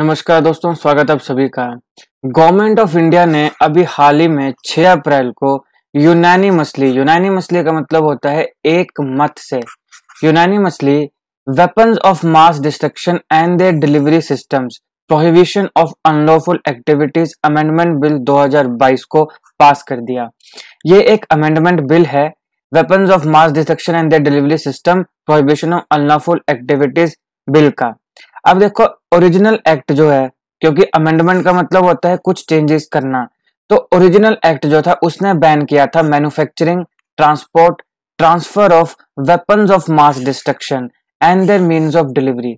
नमस्कार दोस्तों स्वागत आप सभी का गवर्नमेंट ऑफ इंडिया ने अभी हाल ही में 6 अप्रैल को यूनानी मछली यूनानी मछली का मतलब होता है एक मत से यूनानी मछली weapons of mass destruction and their delivery systems prohibition of unlawful activities amendment bill 2022 को पास कर दिया ये एक अमेंडमेंट बिल है weapons of mass destruction and their delivery system prohibition of unlawful activities bill का अब देखो ओरिजिनल एक्ट जो है क्योंकि अमेंडमेंट का मतलब होता है कुछ चेंजेस करना तो ओरिजिनल एक्ट जो था उसने बैन किया था manufacturing transport transfer of weapons of mass destruction and their means of delivery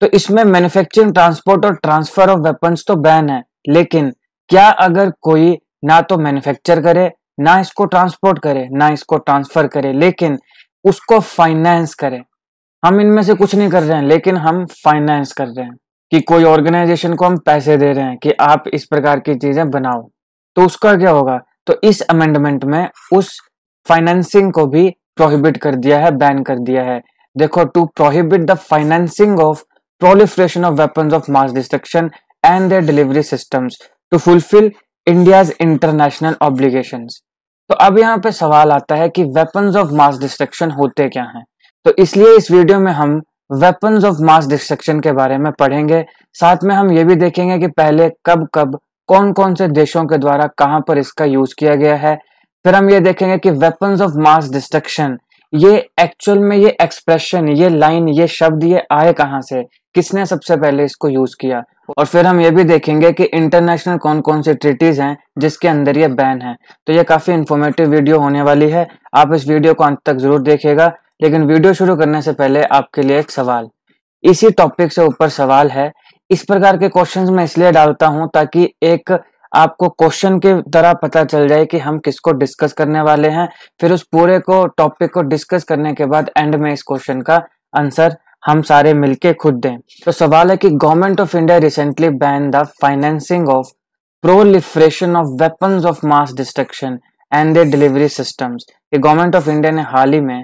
तो इसमें मैन्युफैक्चरिंग ट्रांसपोर्ट और ट्रांसफर ऑफ वेपन्स तो बैन है लेकिन क्या अगर कोई ना तो मैन्युफैक्चर करे ना इसको ट्रांसपोर्ट करे ना इसको ट्रांसफर करे लेकिन उसको फाइनेंस करे हम इनमें से कुछ नहीं कर रहे हैं लेकिन हम फाइनेंस कर रहे हैं कि कोई ऑर्गेनाइजेशन को हम पैसे दे रहे हैं कि आप इस प्रकार की चीजें बनाओ तो उसका क्या होगा तो इस अमेंडमेंट में उस फाइनेंसिंग को भी प्रोहिबिट कर दिया है बैन कर दिया है देखो to prohibit the financing of proliferation of weapon of mass destruction and their delivery system to fulfil India's international obligation तो अब यहाँ पे सवाल आता है कि वेपन्स ऑफ मास डिस्ट्रक्शन होते क्या हैं तो इसलिए इस वीडियो में हम वेपन्स ऑफ मास डिस्ट्रक्शन के बारे में पढ़ेंगे साथ में हम ये भी देखेंगे कि पहले कब कब कौन कौन से देशों के द्वारा कहां पर इसका यूज किया गया है फिर हम ये देखेंगे कि वेपन्स ऑफ मास डिस्ट्रक्शन ये एक्चुअल में ये एक्सप्रेशन ये लाइन ये शब्द ये आए कहाँ से किसने सबसे पहले इसको यूज किया और फिर हम ये भी देखेंगे कि इंटरनेशनल कौन कौन से ट्रिटीज हैं जिसके अंदर ये बैन है तो ये काफी इंफॉर्मेटिव वीडियो होने वाली है आप इस वीडियो को अंत तक जरूर देखेगा लेकिन वीडियो शुरू करने से पहले आपके लिए एक सवाल इसी टॉपिक से ऊपर सवाल है इस प्रकार के क्वेश्चंस मैं इसलिए डालता हूं ताकि एक आपको क्वेश्चन के तरह पता चल जाए कि हम किसको डिस्कस करने वाले हैं फिर उस पूरे को टॉपिक को डिस्कस करने के बाद एंड में इस क्वेश्चन का आंसर हम सारे मिलके खुद दें तो सवाल है कि government of India recently ban the financing of proliferation of weapon of mass destruction and their delivery system ये गवर्नमेंट ऑफ इंडिया ने हाल ही में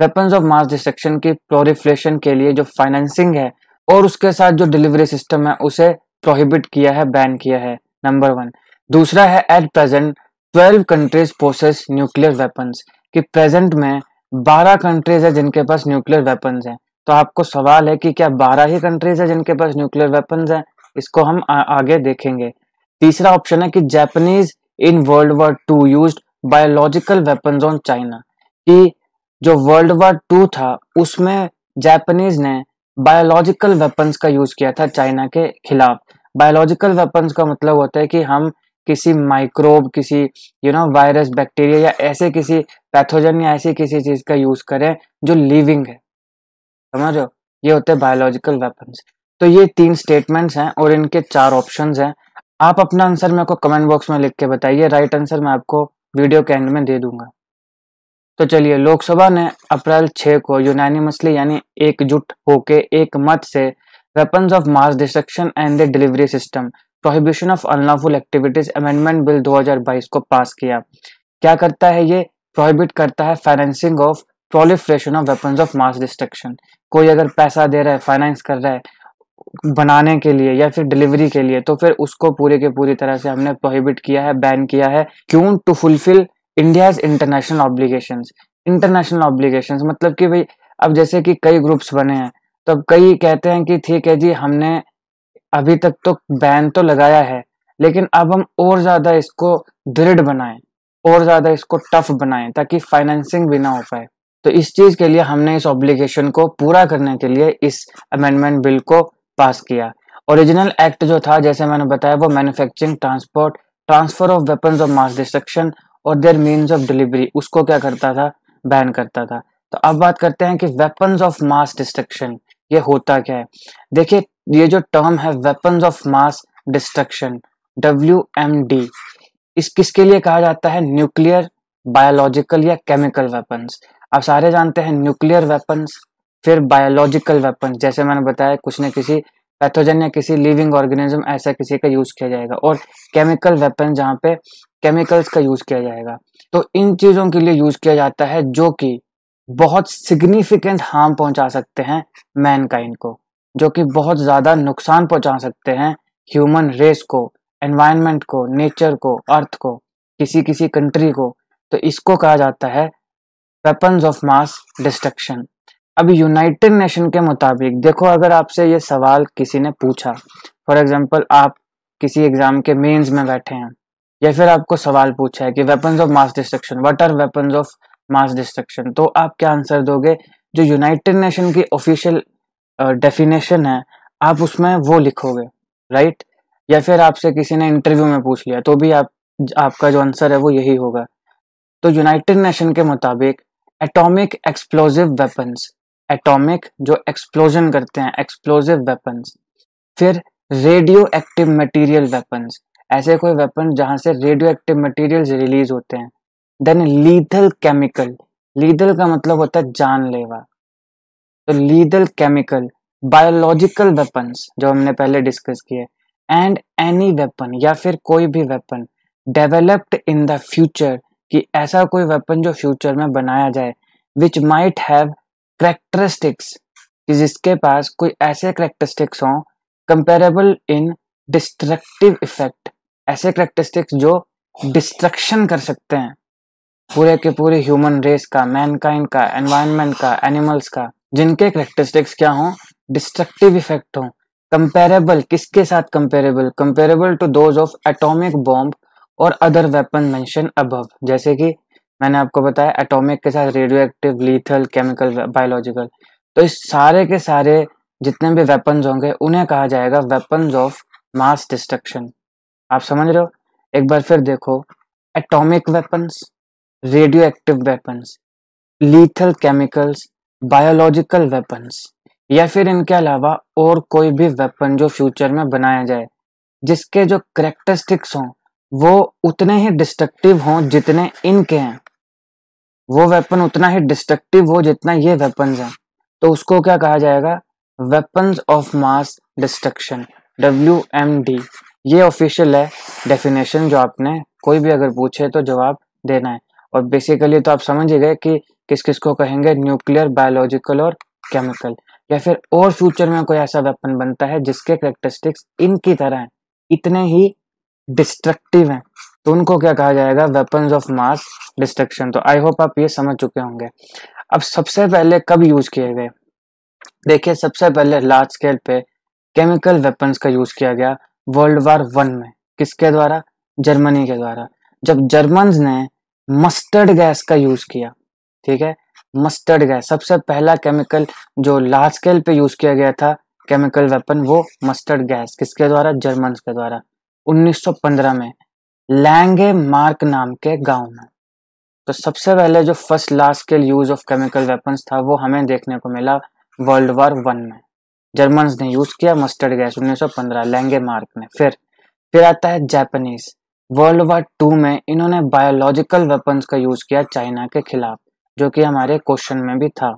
वेपन्स ऑफ मास डिस्ट्रक्शन की प्रोरिफ्लेशन के लिए जो फाइनेंसिंग है और उसके साथ जो डिलीवरी सिस्टम है उसे प्रोहिबिट किया है बैन किया है नंबर वन दूसरा है at present twelve countries possess nuclear weapons कि प्रेजेंट में बारह कंट्रीज है जिनके पास न्यूक्लियर वेपन्स हैं तो आपको सवाल है कि क्या बारह ही कंट्रीज है जिनके पास न्यूक्लियर वेपन्स हैं इसको हम आ, आगे देखेंगे तीसरा ऑप्शन है कि Japanese in World War two use biological weapons on China कि जो वर्ल्ड वार टू था उसमें जापानीज ने बायोलॉजिकल वेपन्स का यूज किया था चाइना के खिलाफ बायोलॉजिकल वेपन्स का मतलब होता है कि हम किसी माइक्रोब किसी यू नो वायरस बैक्टीरिया या ऐसे किसी पैथोजन या ऐसी किसी चीज का यूज करें जो लिविंग है समझो ये होते हैं बायोलॉजिकल वेपन्स तो ये तीन स्टेटमेंट्स हैं और इनके चार ऑप्शंस हैं आप अपना आंसर मेरे को कमेंट बॉक्स में लिख के बताइए राइट आंसर मैं आपको वीडियो के एंड में दे दूंगा तो चलिए लोकसभा ने अप्रैल 6 को यूनानिमसली यानी एकजुट होके एक मत से weapons of mass destruction and the delivery system prohibition of unlawful activities amendment bill 2022 को पास किया क्या करता है ये प्रोहिबिट करता है financing of proliferation of weapons of mass destruction कोई अगर पैसा दे रहा है फाइनेंस कर रहा है बनाने के लिए या फिर डिलीवरी के लिए तो फिर उसको पूरे के पूरी तरह से हमने प्रोहिबिट किया है बैन किया है क्यों to fulfil India international obligation international obligation मतलब कि भाई अब जैसे कि कई ग्रुप्स बने हैं तो अब कई कहते हैं कि ठीक है जी हमने अभी तक तो बैन तो लगाया है लेकिन अब हम और ज़्यादा इसको दृढ़ बनाए और ज़्यादा इसको टफ बनाए ताकि फाइनेंसिंग भी ना हो पाए तो इस चीज़ के लिए हमने इस ऑब्लिगेशन को पूरा करने के लिए इस अमेंडमेंट बिल को पास किया ओरिजिनल एक्ट जो था जैसे मैंने बताया वो manufacturing transport transfer of weapons of mass destruction और देयर मीन्स ऑफ डिलीवरी उसको क्या करता था बैन करता था तो अब बात करते हैं कि वेपन्स ऑफ मास डिस्ट्रक्शन ये होता क्या है देखिए ये जो टर्म है weapons of mass destruction W M D इस किसके लिए कहा जाता है न्यूक्लियर बायोलॉजिकल या केमिकल वेपन्स आप सारे जानते हैं न्यूक्लियर वेपन्स फिर बायोलॉजिकल वेपन्स जैसे मैंने बताया कुछ न किसी पैथोजन या किसी लिविंग ऑर्गेनिज्म ऐसा किसी का यूज किया जाएगा और केमिकल वेपन जहाँ पे केमिकल्स का यूज किया जाएगा तो इन चीजों के लिए यूज किया जाता है जो कि बहुत सिग्निफिकेंट हार्म पहुंचा सकते हैं मैनकाइंड को जो कि बहुत ज्यादा नुकसान पहुंचा सकते हैं ह्यूमन रेस को एनवायरमेंट को नेचर को अर्थ को किसी किसी कंट्री को तो इसको कहा जाता है वेपन्स ऑफ मास डिस्ट्रक्शन अब यूनाइटेड नेशन के मुताबिक देखो अगर आपसे ये सवाल किसी ने पूछा फॉर एग्जाम्पल आप किसी एग्जाम के मेंस में बैठे हैं या फिर आपको सवाल पूछा है कि weapons of mass destruction what are weapons of mass destruction तो आप क्या आंसर दोगे जो यूनाइटेड नेशन की ऑफिशियल डेफिनेशन है आप उसमें वो लिखोगे राइट या फिर आपसे किसी ने इंटरव्यू में पूछ लिया तो भी आप आपका जो आंसर है वो यही होगा तो यूनाइटेड नेशन के मुताबिक एटॉमिक एक्सप्लोजिव वेपन्स एटॉमिक जो एक्सप्लोजन करते हैं एक्सप्लोजिव वेपन्स फिर रेडियो एक्टिव मटीरियल वेपन्स ऐसे कोई वेपन जहां से रेडियो एक्टिव मटीरियल रिलीज होते हैं देन लीथल केमिकल लीथल का मतलब होता है जानलेवा तो लीथल केमिकल बायोलॉजिकल वेपन्स जो हमने पहले डिस्कस किए एंड एनी वेपन या फिर कोई भी weapon developed in the future कि ऐसा कोई वेपन जो फ्यूचर में बनाया जाए विच माइट हैव करेक्टरिस्टिक्स कि जिसके पास कोई ऐसे करेक्टरिस्टिक्स हों कंपेरेबल इन डिस्ट्रक्टिव इफेक्ट ऐसे करेक्टरिस्टिक्स जो डिस्ट्रक्शन कर सकते हैं पूरे के पूरे ह्यूमन रेस का मैनकाइंड का एनवायरनमेंट का एनिमल्स का जिनके करेक्टरिस्टिक्स क्या हों डिस्ट्रक्टिव इफेक्ट हों कंपेरेबल किसके साथ comparable comparable to those of atomic bomb और अदर वेपन मेंशन अबव जैसे कि मैंने आपको बताया एटॉमिक के साथ radioactive lethal chemical biological तो इस सारे के सारे जितने भी वेपन्स होंगे उन्हें कहा जाएगा वेपन्स ऑफ मास डिस्ट्रक्शन आप समझ रहे हो एक बार फिर देखो atomic weapons radioactive weapons lethal chemicals biological weapons या फिर इनके अलावा और कोई भी वेपन जो फ्यूचर में बनाया जाए जिसके जो करेक्टरिस्टिक्स हों वो उतने ही डिस्ट्रक्टिव हों जितने इनके हैं वो वेपन उतना ही डिस्ट्रक्टिव हो जितना ये वेपन है तो उसको क्या कहा जाएगा weapon of mass destruction W M D ये ऑफिशियल है डेफिनेशन जो आपने कोई भी अगर पूछे तो जवाब देना है और बेसिकली तो आप समझ ही गए कि किस किस को कहेंगे न्यूक्लियर बायोलॉजिकल और केमिकल या फिर और फ्यूचर में कोई ऐसा वेपन बनता है जिसके करेक्टरिस्टिक्स इनकी तरह हैं इतने ही डिस्ट्रक्टिव हैं तो उनको क्या कहा जाएगा वेपन्स ऑफ मास डिस्ट्रक्शन तो आई होप आप ये समझ चुके होंगे अब सबसे पहले कब यूज किए गए देखिए सबसे पहले लार्ज स्केल पे केमिकल वेपन्स का यूज किया गया वर्ल्ड वार वन में किसके द्वारा जर्मनी के द्वारा जब जर्मन ने मस्टर्ड गैस का यूज किया ठीक है मस्टर्ड गैस सबसे पहला केमिकल जो लार्ज स्केल पे यूज किया गया था केमिकल वेपन वो मस्टर्ड गैस किसके द्वारा जर्मन के द्वारा 1915 में लैंगे मार्क नाम के गांव में तो सबसे पहले जो first last scale use of chemical weapons था वो हमें देखने को मिला वर्ल्ड वॉर वन में जर्मन्स ने यूज किया मस्टर्ड गैस 1915 लैंगे मार्क ने फिर फिर आता है जापानीज वर्ल्ड वॉर टू में इन्होंने बायोलॉजिकल वेपन्स का यूज किया चाइना के खिलाफ जो कि हमारे क्वेश्चन में भी था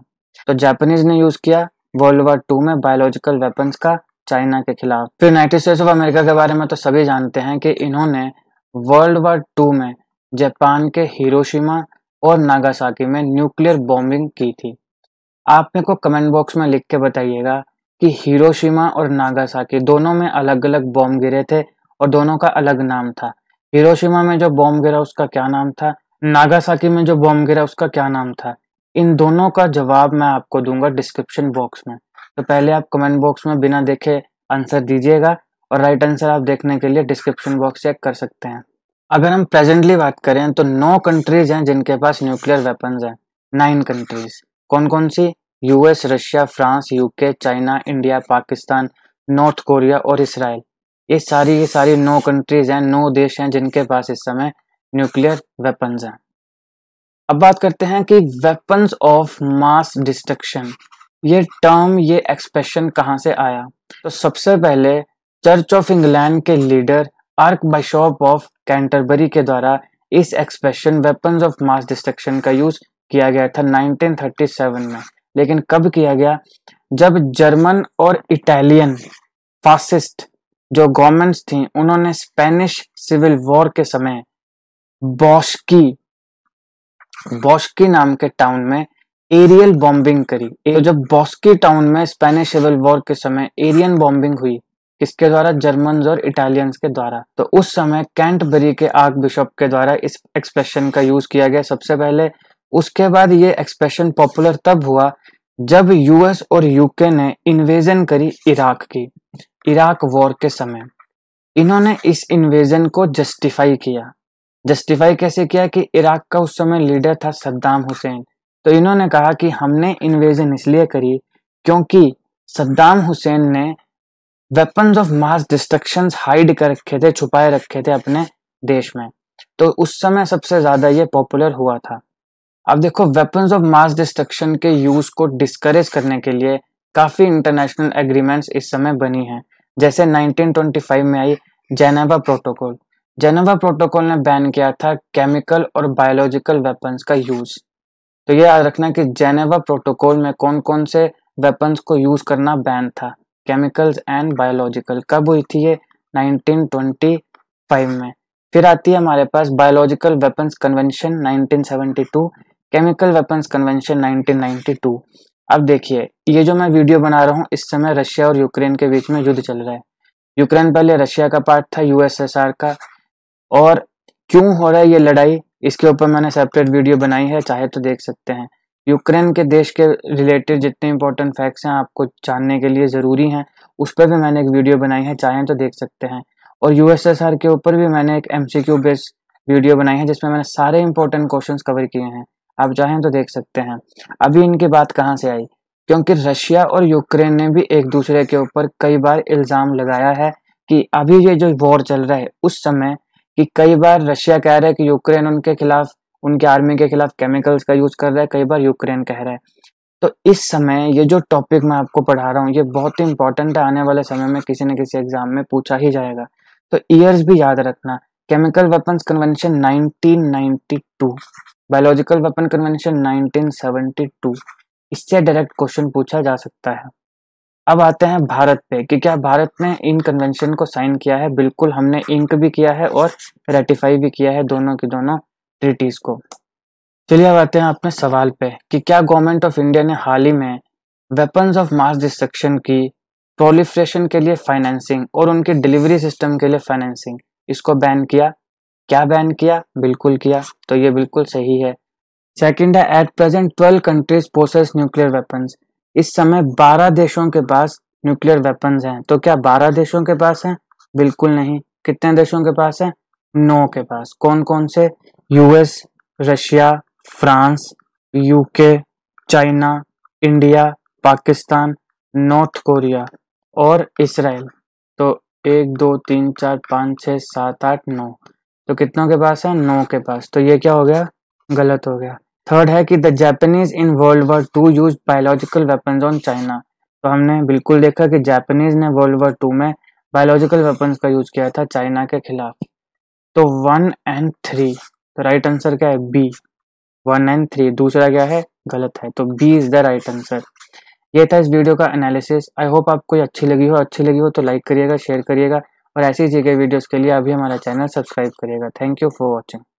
तो जापानीज ने यूज किया वर्ल्ड वॉर टू में बायोलॉजिकल वेपन्स का चाइना के खिलाफ फिर यूनाइटेड स्टेट्स ऑफ अमेरिका के बारे में तो सभी जानते हैं कि इन्होंने वर्ल्ड वार टू में जापान के हिरोशिमा और नागासाकी में न्यूक्लियर बॉम्बिंग की थी आप मेरे को कमेंट बॉक्स में लिख के बताइएगा कि हिरोशिमा और नागासाकी दोनों में अलग अलग बॉम्ब गिरे थे और दोनों का अलग नाम था हिरोशिमा में जो बॉम्ब गिरा उसका क्या नाम था नागासाकी में जो बॉम्ब गिरा उसका क्या नाम था इन दोनों का जवाब मैं आपको दूंगा डिस्क्रिप्शन बॉक्स में तो पहले आप कमेंट बॉक्स में बिना देखे आंसर दीजिएगा और राइट right आंसर आप देखने के लिए डिस्क्रिप्शन बॉक्स चेक कर सकते हैं अगर हम प्रेजेंटली बात करें तो नौ कंट्रीज हैं जिनके पास न्यूक्लियर वेपन्स हैं नाइन कंट्रीज कौन कौन सी US Russia France UK China India Pakistan North Korea और इसराइल ये सारी ये सारी नौ कंट्रीज हैं नौ देश हैं जिनके पास इस समय न्यूक्लियर वेपन्स हैं अब बात करते हैं कि वेपन्स ऑफ मास डिस्ट्रक्शन ये टर्म ये एक्सप्रेशन कहाँ से आया तो सबसे पहले चर्च ऑफ इंग्लैंड के leader archbishop of Canterbury के द्वारा इस expression weapons of mass destruction का यूज किया गया था 1937 में लेकिन कब किया गया जब जर्मन और इटालियन फासिस्ट जो गवर्नमेंट्स थी उन्होंने स्पेनिश सिविल वॉर के समय बॉस्की बॉस्की नाम के टाउन में एरियल बॉम्बिंग करी तो जब बॉस्की टाउन में स्पेनिश सिविल वॉर के समय एरियन बॉम्बिंग हुई किसके द्वारा जर्मन और इटालियंस के द्वारा तो उस समय कैंटबरी के आर्क बिशप के द्वारा इस एक्सप्रेशन का यूज किया गया सबसे पहले उसके बाद ये एक्सप्रेशन पॉपुलर तब हुआ जब यूएस और यूके ने इन्वेजन करी इराक की इराक वॉर के समय इन्होंने इस इन्वेजन को जस्टिफाई किया जस्टिफाई कैसे किया कि इराक का उस समय लीडर था सद्दाम हुसैन तो इन्होंने कहा कि हमने इन्वेजन इसलिए करी क्योंकि सद्दाम हुसैन ने weapons of mass destruction hide कर रखे थे छुपाए रखे थे अपने देश में तो उस समय सबसे ज्यादा ये पॉपुलर हुआ था अब देखो वेपन्स ऑफ मास डिस्ट्रक्शन के यूज को डिस्करेज करने के लिए काफी इंटरनेशनल एग्रीमेंट्स इस समय बनी हैं जैसे 1925 में आई जेनेवा प्रोटोकॉल जेनेवा प्रोटोकॉल ने बैन किया था केमिकल और बायोलॉजिकल वेपन्स का यूज तो ये याद रखना कि जेनेवा प्रोटोकॉल में कौन कौन से वेपन्स को यूज करना बैन था केमिकल्स एंड बायोलॉजिकल कब हुई थी ये 1925 में फिर आती है हमारे पास biological weapons convention 1972 chemical weapons convention 1992 अब देखिए ये जो मैं वीडियो बना रहा हूँ इस समय रशिया और यूक्रेन के बीच में युद्ध चल रहा है यूक्रेन पहले रशिया का पार्ट था यूएसएसआर का और क्यों हो रहा है ये लड़ाई इसके ऊपर मैंने सेपरेट वीडियो बनाई है चाहे तो देख सकते हैं यूक्रेन के देश के रिलेटेड जितने इंपॉर्टेंट फैक्ट्स हैं आपको जानने के लिए ज़रूरी हैं उस पर भी मैंने एक वीडियो बनाई है चाहें तो देख सकते हैं और यूएसएसआर के ऊपर भी मैंने एक M C Q based video बनाई है जिसमें मैंने सारे इंपॉर्टेंट क्वेश्चन कवर किए हैं आप चाहें तो देख सकते हैं अभी इनकी बात कहाँ से आई क्योंकि रशिया और यूक्रेन ने भी एक दूसरे के ऊपर कई बार इल्ज़ाम लगाया है कि अभी ये जो वॉर चल रहा है उस समय कि कई बार रशिया कह रहा है कि यूक्रेन उनके खिलाफ उनके आर्मी के खिलाफ केमिकल्स का यूज कर रहा है कई बार यूक्रेन कह रहा है तो इस समय ये जो टॉपिक मैं आपको पढ़ा रहा हूँ ये बहुत ही इंपॉर्टेंट है आने वाले समय में किसी न किसी एग्जाम में पूछा ही जाएगा तो ईयर्स भी याद रखना chemical weapon convention too biological weapon convention too इससे डायरेक्ट क्वेश्चन पूछा जा सकता है अब आते हैं भारत पे कि क्या भारत ने इन कन्वेंशन को साइन किया है बिल्कुल हमने इंक भी किया है और रेटिफाई भी किया है दोनों के दोनों ट्रिटीज को चलिए अब आते हैं अपने सवाल पे कि क्या गवर्नमेंट ऑफ इंडिया ने हाल ही में वेपन्स ऑफ मास डिस्ट्रक्शन की प्रोलिफ्रेशन के लिए फाइनेंसिंग और उनके डिलीवरी सिस्टम के लिए फाइनेंसिंग इसको बैन किया क्या बैन किया बिल्कुल किया तो ये बिल्कुल सही है सेकेंड है at present twelve countries possess nuclear weapons इस समय बारह देशों के पास न्यूक्लियर वेपन्स हैं तो क्या बारह देशों के पास हैं बिल्कुल नहीं कितने देशों के पास हैं नौ के पास कौन कौन से US Russia France UK China India Pakistan North Korea और इसराइल तो एक दो तीन चार पाँच छः सात आठ नौ तो कितनों के पास है नौ के पास तो ये क्या हो गया गलत हो गया थर्ड है कि the Japanese in World War two use biological weapons on China तो हमने बिल्कुल देखा कि जापानीज ने वर्ल्ड वॉर टू में बायोलॉजिकल वेपन्स का यूज किया था चाइना के खिलाफ तो वन एंड थ्री तो राइट आंसर क्या है बी वन एंड थ्री दूसरा क्या है गलत है तो B is the right answer ये था इस वीडियो का एनालिसिस आई होप आपको अच्छी लगी हो अच्छी लगी हो तो लाइक करिएगा शेयर करिएगा और ऐसी जगह वीडियोस के लिए अभी हमारा चैनल सब्सक्राइब करिएगा थैंक यू फॉर वॉचिंग